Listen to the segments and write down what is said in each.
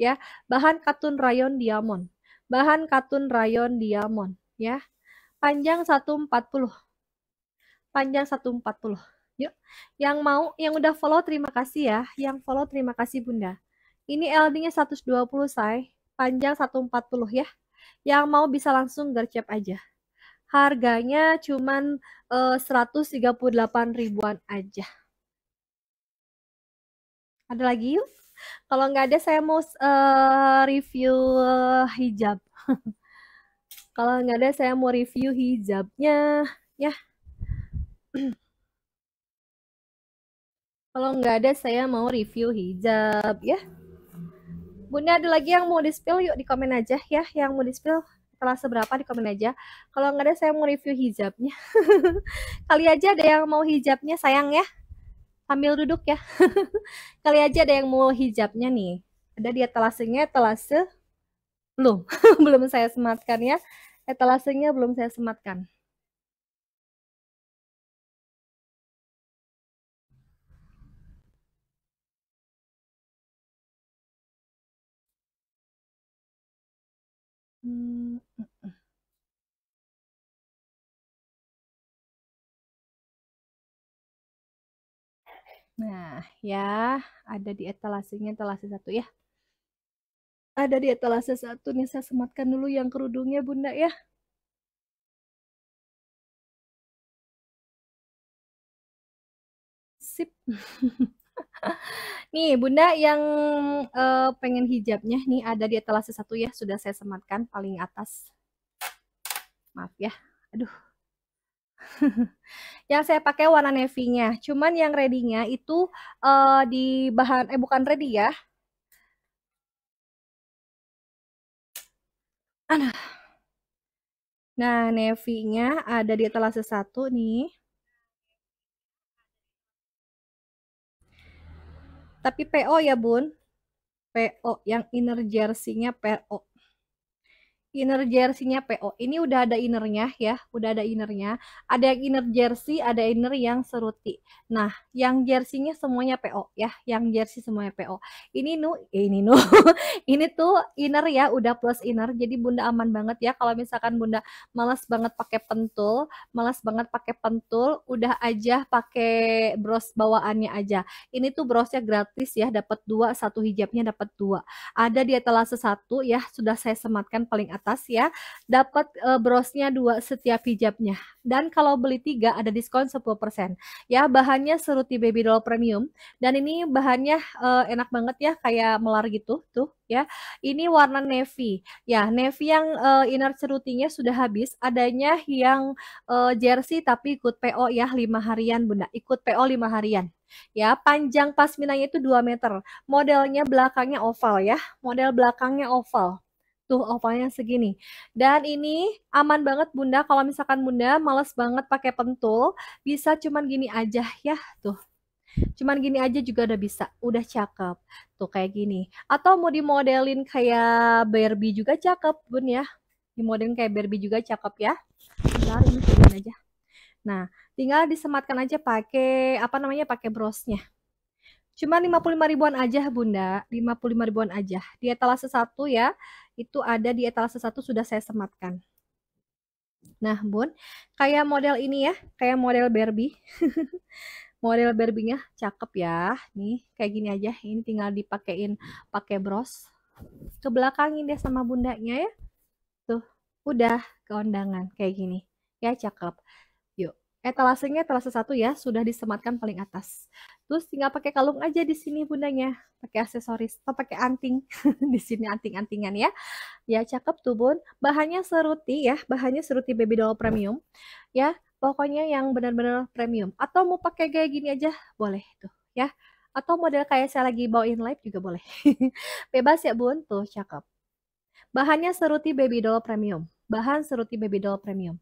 ya. Bahan katun rayon diamond. Bahan katun rayon diamond ya. Panjang 140. Panjang 140. Yuk. Yang mau, yang udah follow terima kasih ya. Yang follow terima kasih Bunda. Ini LD-nya 120 say, panjang 140 ya. Yang mau bisa langsung gercep aja. Harganya cuman eh, 138 ribuan aja. Ada lagi yuk. Kalau nggak ada saya mau uh, review eh, hijab. Kalau nggak ada saya mau review hijabnya, ya. Kalau nggak ada saya mau review hijab, ya. Bunda ada lagi yang mau di yuk di komen aja ya, yang mau di-spill kelas seberapa di komen aja. Kalau nggak ada saya mau review hijabnya. Kali aja ada yang mau hijabnya sayang ya sambil duduk ya. Kali aja ada yang mau hijabnya nih. Ada dia telasenya, telase belum, belum saya sematkan ya. Etalasenya belum saya sematkan. Nah, ya, ada di etalasenya, etalase satu ya. Ada di etalase satu nih, saya sematkan dulu yang kerudungnya, Bunda ya. Sip. nih, Bunda yang uh, pengen hijabnya, nih ada di etalase satu ya, sudah saya sematkan paling atas. Maaf ya, aduh. yang saya pakai warna navy-nya. Cuman yang ready-nya itu uh, di bahan eh bukan ready ya. Ana. Nah, navy-nya ada di etalase satu nih. Tapi PO ya, Bun. PO yang inner jersey-nya PO inner jersey-nya PO. Ini udah ada innernya ya, udah ada innernya. Ada yang inner jersey, ada inner yang seruti. Nah, yang jersey-nya semuanya PO ya, yang jersey semuanya PO. Ini nu, eh, ini nu, ini tuh inner ya, udah plus inner. Jadi bunda aman banget ya. Kalau misalkan bunda malas banget pakai pentul, malas banget pakai pentul, udah aja pakai bros bawaannya aja. Ini tuh brosnya gratis ya, dapat dua, satu hijabnya dapat dua. Ada di etalase satu ya, sudah saya sematkan paling atas atas ya dapat e, brosnya dua setiap hijabnya dan kalau beli tiga ada diskon 10% ya bahannya seruti baby doll premium dan ini bahannya e, enak banget ya kayak melar gitu tuh ya ini warna navy ya navy yang e, inner cerutinya sudah habis adanya yang e, jersey tapi ikut PO ya lima harian bunda ikut PO lima harian ya panjang pasminanya itu 2 meter modelnya belakangnya oval ya model belakangnya oval tuh ovalnya segini. Dan ini aman banget Bunda kalau misalkan Bunda males banget pakai pentul, bisa cuman gini aja ya tuh. Cuman gini aja juga udah bisa, udah cakep. Tuh kayak gini. Atau mau dimodelin kayak Barbie juga cakep, Bun ya. Dimodelin kayak Barbie juga cakep ya. Bentar ini aja. Nah, tinggal disematkan aja pakai apa namanya? pakai brosnya. Cuma 55 ribuan aja Bunda, 55 ribuan aja. Di etalase 1 ya, itu ada di etalase 1 sudah saya sematkan. Nah Bun, kayak model ini ya, kayak model Barbie. model Barbie-nya cakep ya. Nih, kayak gini aja. Ini tinggal dipakein pakai bros. Ke belakangin deh sama bundanya ya. Tuh, udah ke kayak gini. Ya cakep. Yuk, etalasenya etalase satu ya, sudah disematkan paling atas. Terus tinggal pakai kalung aja di sini bundanya, pakai aksesoris atau oh, pakai anting. di sini anting-antingan ya. Ya cakep tuh bun. Bahannya seruti ya, bahannya seruti baby doll premium. Ya, pokoknya yang benar-benar premium. Atau mau pakai kayak gini aja boleh tuh ya. Atau model kayak saya lagi bawain live juga boleh. Bebas ya bun, tuh cakep. Bahannya seruti baby doll premium. Bahan seruti baby doll premium.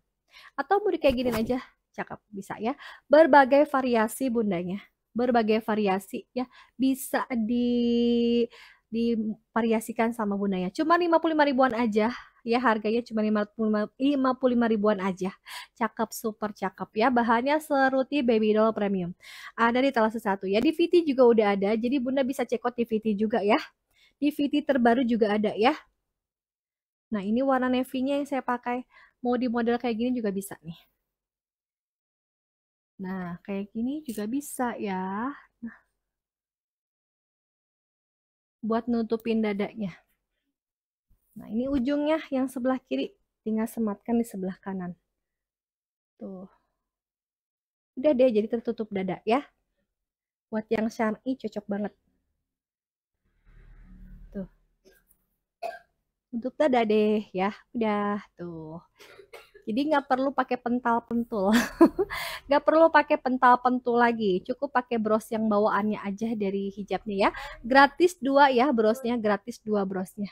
Atau mau di kayak gini aja, cakep bisa ya. Berbagai variasi bundanya berbagai variasi ya bisa di divariasikan sama ya Cuma 55 ribuan aja ya harganya cuma 55 ribuan aja. Cakep super cakep ya. Bahannya seruti baby doll premium. Ada ah, di talas satu ya. Di VT juga udah ada. Jadi Bunda bisa check out di VT juga ya. Di VT terbaru juga ada ya. Nah, ini warna navy-nya yang saya pakai. Mau di model kayak gini juga bisa nih. Nah, kayak gini juga bisa ya. Nah, buat nutupin dadanya. Nah, ini ujungnya yang sebelah kiri. Tinggal sematkan di sebelah kanan. Tuh. Udah deh, jadi tertutup dada ya. Buat yang syar'i cocok banget. Tuh. Untuk dada deh ya. Udah, tuh. Jadi nggak perlu pakai pental pentul, nggak perlu pakai pental pentul lagi. Cukup pakai bros yang bawaannya aja dari hijabnya ya. Gratis dua ya brosnya, gratis dua brosnya.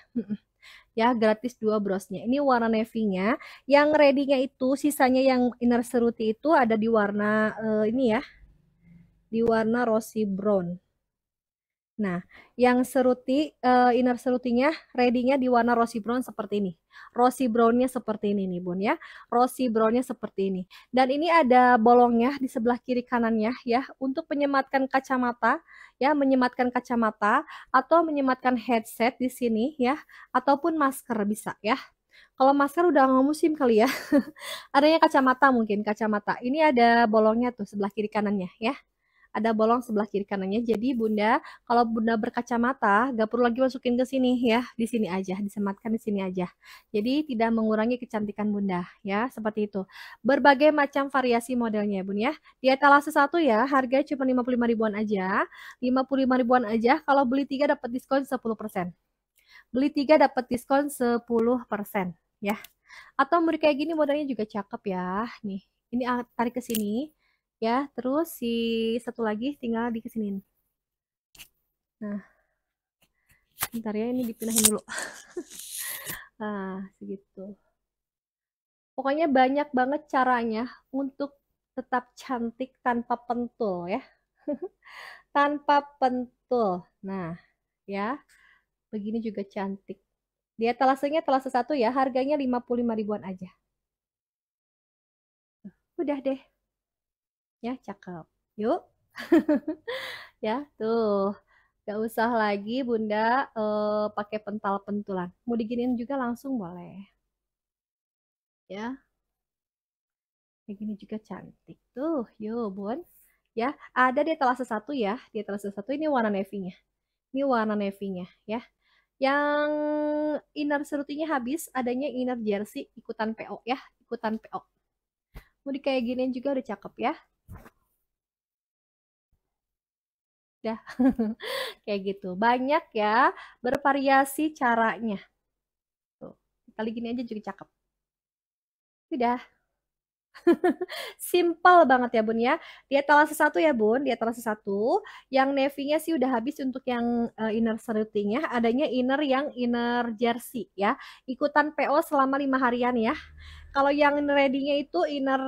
ya gratis dua brosnya ini warna navy-nya yang ready-nya itu sisanya yang inner seruti itu ada di warna uh, ini ya di warna rosy brown Nah, yang seruti uh, inner serutinya, ready-nya di warna rosy brown seperti ini. Rosy brown-nya seperti ini nih, Bun ya. Rosy brown-nya seperti ini. Dan ini ada bolongnya di sebelah kiri kanannya ya untuk menyematkan kacamata ya, menyematkan kacamata atau menyematkan headset di sini ya ataupun masker bisa ya. Kalau masker udah nggak musim kali ya. Adanya kacamata mungkin, kacamata. Ini ada bolongnya tuh sebelah kiri kanannya ya ada bolong sebelah kiri kanannya. Jadi Bunda, kalau Bunda berkacamata, gak perlu lagi masukin ke sini ya, di sini aja, disematkan di sini aja. Jadi tidak mengurangi kecantikan Bunda ya, seperti itu. Berbagai macam variasi modelnya Bun ya. Di etalase satu ya, harga cuma 55 ribuan aja. 55 ribuan aja, kalau beli tiga dapat diskon 10%. Beli tiga dapat diskon 10% ya. Atau murid kayak gini modelnya juga cakep ya. Nih, ini ah, tarik ke sini ya terus si satu lagi tinggal di dikesinin nah bentar ya ini dipinahin dulu nah segitu pokoknya banyak banget caranya untuk tetap cantik tanpa pentul ya tanpa pentul nah ya begini juga cantik dia talasenya telasen satu ya harganya 55 ribuan aja udah deh ya cakep yuk ya tuh gak usah lagi bunda eh, pakai pental pentulan mau diginiin juga langsung boleh ya kayak gini juga cantik tuh Yuk bun ya ada dia telah satu ya Dia telah satu ini warna navy-nya ini warna navy-nya ya yang inner serutinya habis adanya inner jersey ikutan PO ya ikutan PO mau di kayak gini juga udah cakep ya Ya, kayak gitu. Banyak ya, bervariasi caranya. Tuh, kali gini aja juga cakep. Sudah, Simple banget ya bun ya. Di etalase satu ya bun, Dia etalase satu. Yang navy-nya sih udah habis untuk yang uh, inner seruting Adanya inner yang inner jersey ya. Ikutan PO selama lima harian ya. Kalau yang ready itu inner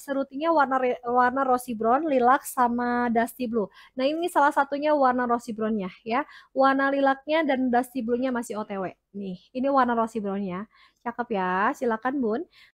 serutinya warna warna rosy brown, lilac sama dusty blue. Nah, ini salah satunya warna rosy brown-nya ya. Warna lilaknya dan dusty blue-nya masih OTW. Nih, ini warna rosy brown-nya. Cakep ya. Silakan, Bun.